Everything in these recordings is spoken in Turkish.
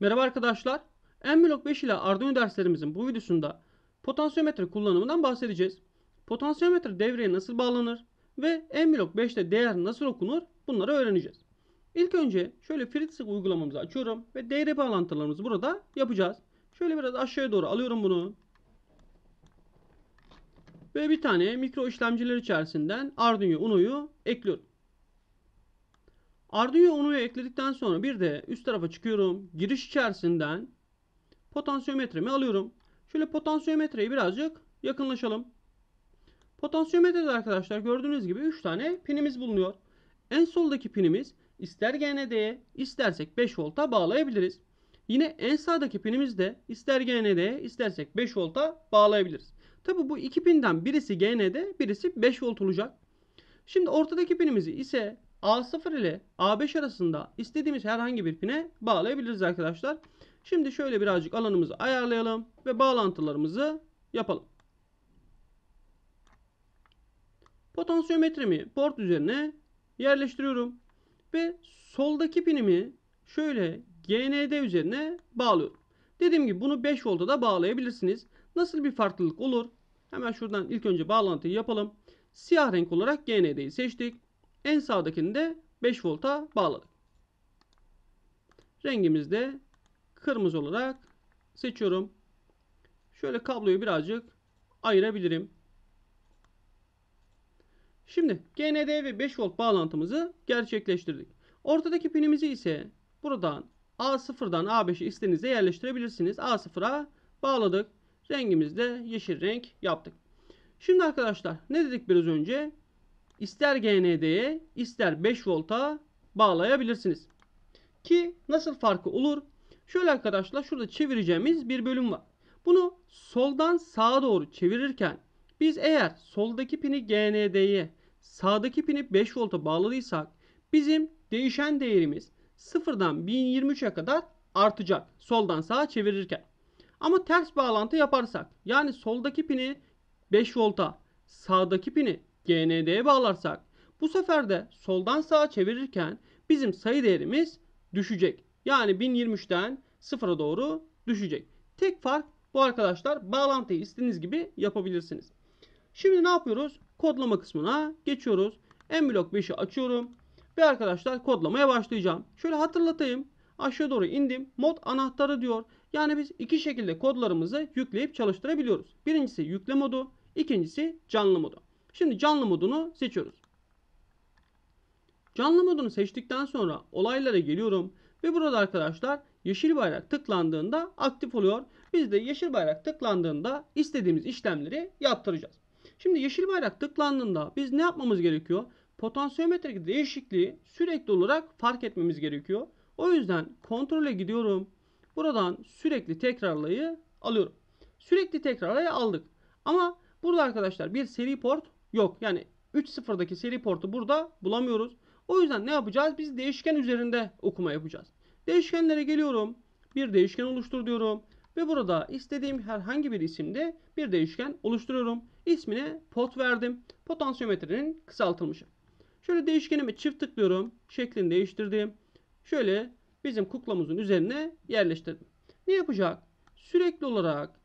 Merhaba arkadaşlar. Enblock 5 ile Arduino derslerimizin bu videosunda potansiyometre kullanımından bahsedeceğiz. Potansiyometre devreye nasıl bağlanır ve Enblock 5'te değer nasıl okunur bunları öğreneceğiz. İlk önce şöyle FreeTSIG uygulamamızı açıyorum ve DR bağlantılarımızı burada yapacağız. Şöyle biraz aşağıya doğru alıyorum bunu. Ve bir tane mikro işlemciler içerisinden Arduino Uno'yu ekliyorum. Arduino onu ekledikten sonra bir de üst tarafa çıkıyorum. Giriş içerisinden potansiyometremi alıyorum. Şöyle potansiyometreyi birazcık yakınlaşalım. Potansiyometrede arkadaşlar gördüğünüz gibi 3 tane pinimiz bulunuyor. En soldaki pinimiz ister GND'ye istersek 5 volta bağlayabiliriz. Yine en sağdaki pinimiz de ister GND'ye istersek 5 volta bağlayabiliriz. Tabi bu iki pinden birisi GND birisi 5 volt olacak. Şimdi ortadaki pinimizi ise A0 ile A5 arasında istediğimiz herhangi bir pine bağlayabiliriz arkadaşlar. Şimdi şöyle birazcık alanımızı ayarlayalım ve bağlantılarımızı yapalım. Potansiyometremi port üzerine yerleştiriyorum. Ve soldaki pinimi şöyle GND üzerine bağlıyorum. Dediğim gibi bunu 5 volta da bağlayabilirsiniz. Nasıl bir farklılık olur? Hemen şuradan ilk önce bağlantıyı yapalım. Siyah renk olarak GND'yi seçtik. En sağdakini de 5 volta bağladık. Rengimiz de kırmızı olarak seçiyorum. Şöyle kabloyu birazcık ayırabilirim. Şimdi GND ve 5 volt bağlantımızı gerçekleştirdik. Ortadaki pinimizi ise buradan A0'dan A5'e istediğinizde yerleştirebilirsiniz. A0'a bağladık. Rengimizde yeşil renk yaptık. Şimdi arkadaşlar ne dedik biraz önce? ister GND'ye ister 5 volta bağlayabilirsiniz. Ki nasıl farkı olur? Şöyle arkadaşlar şurada çevireceğimiz bir bölüm var. Bunu soldan sağa doğru çevirirken biz eğer soldaki pini GND'ye sağdaki pini 5 volta bağladıysak bizim değişen değerimiz sıfırdan 1023'e kadar artacak soldan sağa çevirirken. Ama ters bağlantı yaparsak yani soldaki pini 5 volta sağdaki pini GND'ye bağlarsak bu sefer de soldan sağa çevirirken bizim sayı değerimiz düşecek. Yani 1023'ten 0'a doğru düşecek. Tek fark bu arkadaşlar bağlantıyı istediğiniz gibi yapabilirsiniz. Şimdi ne yapıyoruz? Kodlama kısmına geçiyoruz. En blok 5'i açıyorum. Ve arkadaşlar kodlamaya başlayacağım. Şöyle hatırlatayım. Aşağı doğru indim. Mod anahtarı diyor. Yani biz iki şekilde kodlarımızı yükleyip çalıştırabiliyoruz. Birincisi yükle modu. ikincisi canlı modu. Şimdi canlı modunu seçiyoruz. Canlı modunu seçtikten sonra olaylara geliyorum ve burada arkadaşlar yeşil bayrak tıklandığında aktif oluyor. Biz de yeşil bayrak tıklandığında istediğimiz işlemleri yaptıracağız. Şimdi yeşil bayrak tıklandığında biz ne yapmamız gerekiyor? Potansiyometrik değişikliği sürekli olarak fark etmemiz gerekiyor. O yüzden kontrole gidiyorum. Buradan sürekli tekrarlayı alıyorum. Sürekli tekrarlayı aldık. Ama burada arkadaşlar bir seri port yok. Yani 3.0'daki seri portu burada bulamıyoruz. O yüzden ne yapacağız? Biz değişken üzerinde okuma yapacağız. Değişkenlere geliyorum. Bir değişken oluştur diyorum. Ve burada istediğim herhangi bir isimde bir değişken oluşturuyorum. İsmine pot verdim. Potansiyometrenin kısaltılmışı. Şöyle değişkenimi çift tıklıyorum. Şeklini değiştirdim. Şöyle bizim kuklamızın üzerine yerleştirdim. Ne yapacak? Sürekli olarak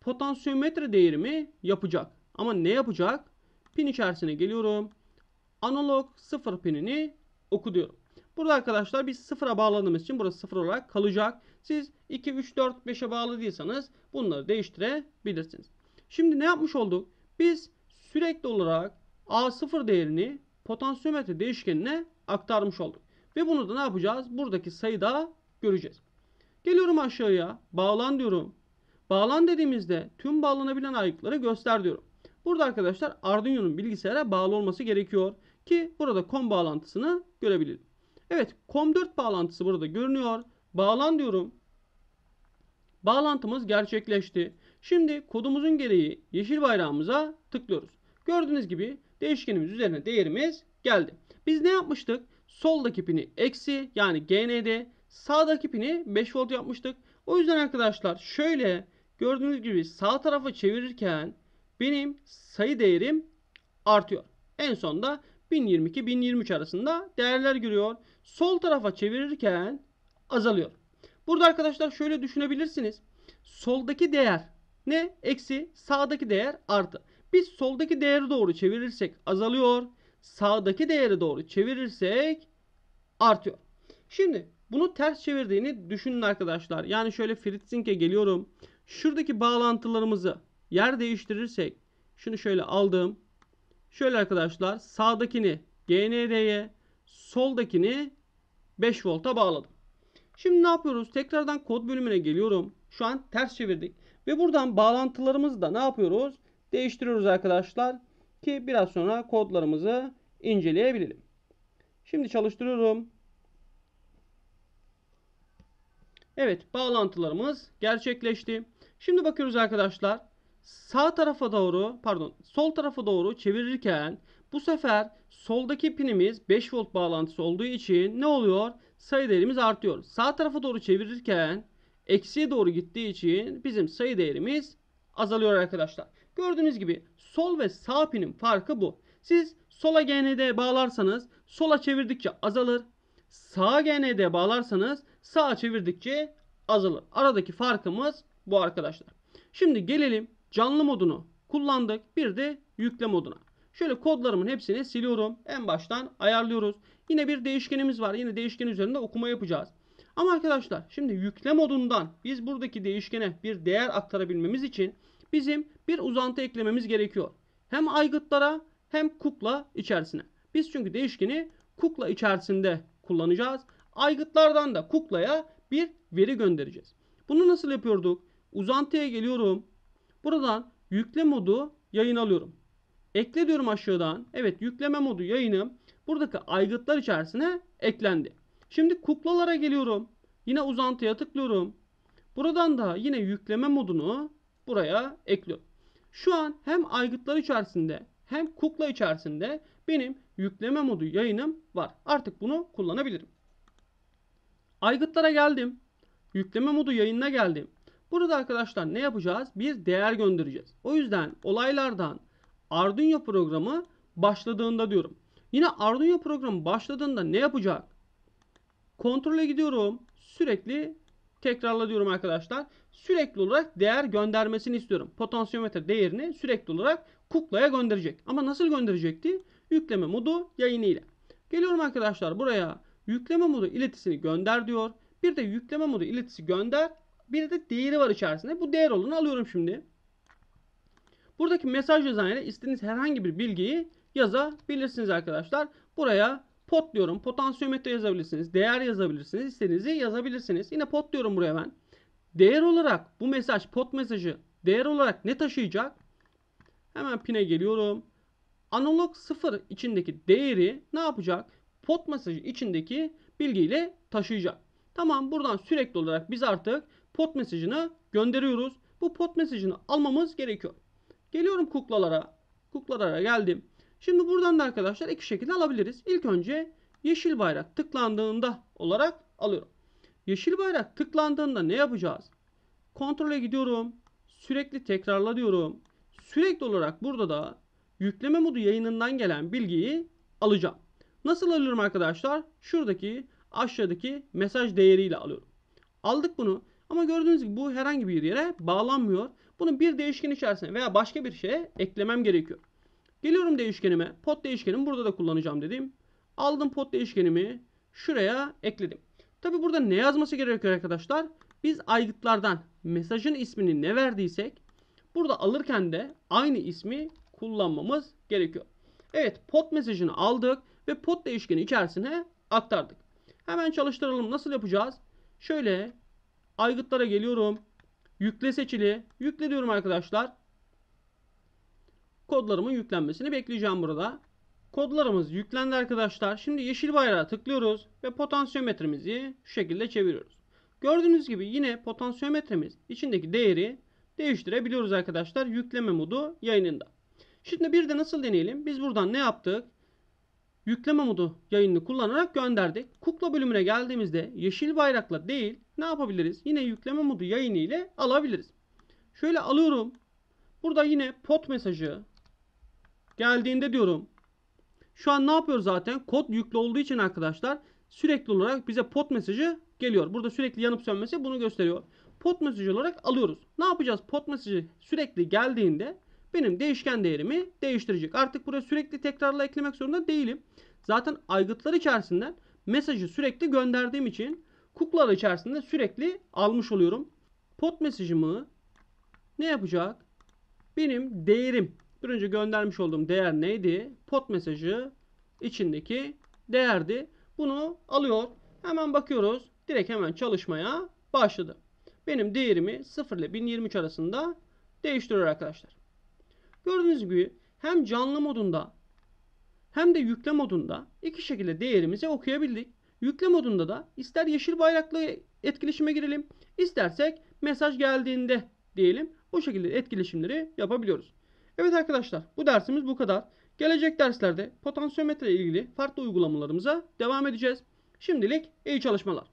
potansiyometre değerimi yapacak. Ama ne yapacak? pin içerisine geliyorum. Analog 0 pinini oku diyorum. Burada arkadaşlar biz sıfıra bağladığımız için burası sıfır olarak kalacak. Siz 2, 3, 4, 5'e bağlı değilseniz bunları değiştirebilirsiniz. Şimdi ne yapmış olduk? Biz sürekli olarak A0 değerini potansiyometre değişkenine aktarmış olduk. Ve bunu da ne yapacağız? Buradaki sayıda göreceğiz. Geliyorum aşağıya. Bağlan diyorum. Bağlan dediğimizde tüm bağlanabilen ayıkları göster diyorum. Burada arkadaşlar Arduino'nun bilgisayara bağlı olması gerekiyor ki burada COM bağlantısını görebilirim. Evet COM4 bağlantısı burada görünüyor. Bağlan diyorum. Bağlantımız gerçekleşti. Şimdi kodumuzun gereği yeşil bayrağımıza tıklıyoruz. Gördüğünüz gibi değişkenimiz üzerine değerimiz geldi. Biz ne yapmıştık? Soldaki pini eksi yani GND sağdaki pini 5 volt yapmıştık. O yüzden arkadaşlar şöyle gördüğünüz gibi sağ tarafa çevirirken benim sayı değerim artıyor. En sonda 1022-1023 arasında değerler giriyor. Sol tarafa çevirirken azalıyor. Burada arkadaşlar şöyle düşünebilirsiniz. Soldaki değer ne? Eksi sağdaki değer artı. Biz soldaki değeri doğru çevirirsek azalıyor. Sağdaki değeri doğru çevirirsek artıyor. Şimdi bunu ters çevirdiğini düşünün arkadaşlar. Yani şöyle Fritzing'e geliyorum. Şuradaki bağlantılarımızı Yer değiştirirsek şunu şöyle aldım. Şöyle arkadaşlar sağdakini GND'ye soldakini 5 volta bağladım. Şimdi ne yapıyoruz? Tekrardan kod bölümüne geliyorum. Şu an ters çevirdik. Ve buradan bağlantılarımızı da ne yapıyoruz? Değiştiriyoruz arkadaşlar. Ki biraz sonra kodlarımızı inceleyebilelim. Şimdi çalıştırıyorum. Evet bağlantılarımız gerçekleşti. Şimdi bakıyoruz arkadaşlar sağ tarafa doğru pardon sol tarafa doğru çevirirken bu sefer soldaki pinimiz 5 volt bağlantısı olduğu için ne oluyor? Sayı değerimiz artıyor. Sağ tarafa doğru çevirirken eksiye doğru gittiği için bizim sayı değerimiz azalıyor arkadaşlar. Gördüğünüz gibi sol ve sağ pinin farkı bu. Siz sola GND bağlarsanız sola çevirdikçe azalır. Sağa GND bağlarsanız sağa çevirdikçe azalır. Aradaki farkımız bu arkadaşlar. Şimdi gelelim canlı modunu kullandık. Bir de yükle moduna. Şöyle kodlarımın hepsini siliyorum. En baştan ayarlıyoruz. Yine bir değişkenimiz var. Yine değişken üzerinde okuma yapacağız. Ama arkadaşlar şimdi yükle modundan biz buradaki değişkene bir değer aktarabilmemiz için bizim bir uzantı eklememiz gerekiyor. Hem aygıtlara hem kukla içerisine. Biz çünkü değişkeni kukla içerisinde kullanacağız. Aygıtlardan da kuklaya bir veri göndereceğiz. Bunu nasıl yapıyorduk? Uzantıya geliyorum. Buradan yükle modu yayın alıyorum. Ekle diyorum aşağıdan. Evet yükleme modu yayınım buradaki aygıtlar içerisine eklendi. Şimdi kuklalara geliyorum. Yine uzantıya tıklıyorum. Buradan da yine yükleme modunu buraya ekliyorum. Şu an hem aygıtlar içerisinde hem kukla içerisinde benim yükleme modu yayınım var. Artık bunu kullanabilirim. Aygıtlara geldim. Yükleme modu yayınına geldim. Burada arkadaşlar ne yapacağız? Bir değer göndereceğiz. O yüzden olaylardan Arduino programı başladığında diyorum. Yine Arduino programı başladığında ne yapacak? Kontrole gidiyorum. Sürekli tekrarla diyorum arkadaşlar. Sürekli olarak değer göndermesini istiyorum. Potansiyometre değerini sürekli olarak kuklaya gönderecek. Ama nasıl gönderecekti? Yükleme modu yayını ile. Geliyorum arkadaşlar buraya yükleme modu iletisini gönder diyor. Bir de yükleme modu iletisi gönder bir de değeri var içerisinde. Bu değer olduğunu alıyorum şimdi. Buradaki mesaj yazanıyla istediğiniz herhangi bir bilgiyi yazabilirsiniz arkadaşlar. Buraya pot diyorum. Potansiyometre yazabilirsiniz. Değer yazabilirsiniz. İstediğinizi yazabilirsiniz. Yine pot diyorum buraya ben. Değer olarak bu mesaj pot mesajı değer olarak ne taşıyacak? Hemen pine geliyorum. Analog 0 içindeki değeri ne yapacak? Pot mesajı içindeki bilgiyle taşıyacak. Tamam buradan sürekli olarak biz artık pot mesajını gönderiyoruz. Bu pot mesajını almamız gerekiyor. Geliyorum kuklalara. Kuklalara geldim. Şimdi buradan da arkadaşlar iki şekilde alabiliriz. İlk önce yeşil bayrak tıklandığında olarak alıyorum. Yeşil bayrak tıklandığında ne yapacağız? Kontrole gidiyorum. Sürekli tekrarla diyorum. Sürekli olarak burada da yükleme modu yayınından gelen bilgiyi alacağım. Nasıl alıyorum arkadaşlar? Şuradaki aşağıdaki mesaj değeriyle alıyorum. Aldık bunu. Ama gördüğünüz gibi bu herhangi bir yere bağlanmıyor. Bunu bir değişken içerisine veya başka bir şeye eklemem gerekiyor. Geliyorum değişkenime. Pot değişkenimi burada da kullanacağım dedim. Aldım pot değişkenimi. Şuraya ekledim. Tabi burada ne yazması gerekiyor arkadaşlar? Biz aygıtlardan mesajın ismini ne verdiysek burada alırken de aynı ismi kullanmamız gerekiyor. Evet pot mesajını aldık ve pot değişkeni içerisine aktardık. Hemen çalıştıralım. Nasıl yapacağız? Şöyle Aygıtlara geliyorum. Yükle seçili. Yükle diyorum arkadaşlar. Kodlarımın yüklenmesini bekleyeceğim burada. Kodlarımız yüklendi arkadaşlar. Şimdi yeşil bayrağı tıklıyoruz ve potansiyometremizi şu şekilde çeviriyoruz. Gördüğünüz gibi yine potansiyometremiz içindeki değeri değiştirebiliyoruz arkadaşlar yükleme modu yayınında. Şimdi bir de nasıl deneyelim? Biz buradan ne yaptık? yükleme modu yayını kullanarak gönderdik. Kukla bölümüne geldiğimizde yeşil bayrakla değil ne yapabiliriz? Yine yükleme modu yayını ile alabiliriz. Şöyle alıyorum. Burada yine pot mesajı geldiğinde diyorum. Şu an ne yapıyor zaten? Kod yüklü olduğu için arkadaşlar sürekli olarak bize pot mesajı geliyor. Burada sürekli yanıp sönmesi bunu gösteriyor. Pot mesajı olarak alıyoruz. Ne yapacağız? Pot mesajı sürekli geldiğinde benim değişken değerimi değiştirecek. Artık buraya sürekli tekrarla eklemek zorunda değilim. Zaten aygıtlar içerisinden mesajı sürekli gönderdiğim için kuklalar içerisinde sürekli almış oluyorum. Pot mesajımı ne yapacak? Benim değerim. Bir önce göndermiş olduğum değer neydi? Pot mesajı içindeki değerdi. Bunu alıyor. Hemen bakıyoruz. Direkt hemen çalışmaya başladı. Benim değerimi 0 ile 1023 arasında değiştiriyor arkadaşlar. Gördüğünüz gibi hem canlı modunda hem de yükle modunda iki şekilde değerimizi okuyabildik. Yükle modunda da ister yeşil bayraklı etkileşime girelim, istersek mesaj geldiğinde diyelim bu şekilde etkileşimleri yapabiliyoruz. Evet arkadaşlar bu dersimiz bu kadar. Gelecek derslerde potansiyometre ile ilgili farklı uygulamalarımıza devam edeceğiz. Şimdilik iyi çalışmalar.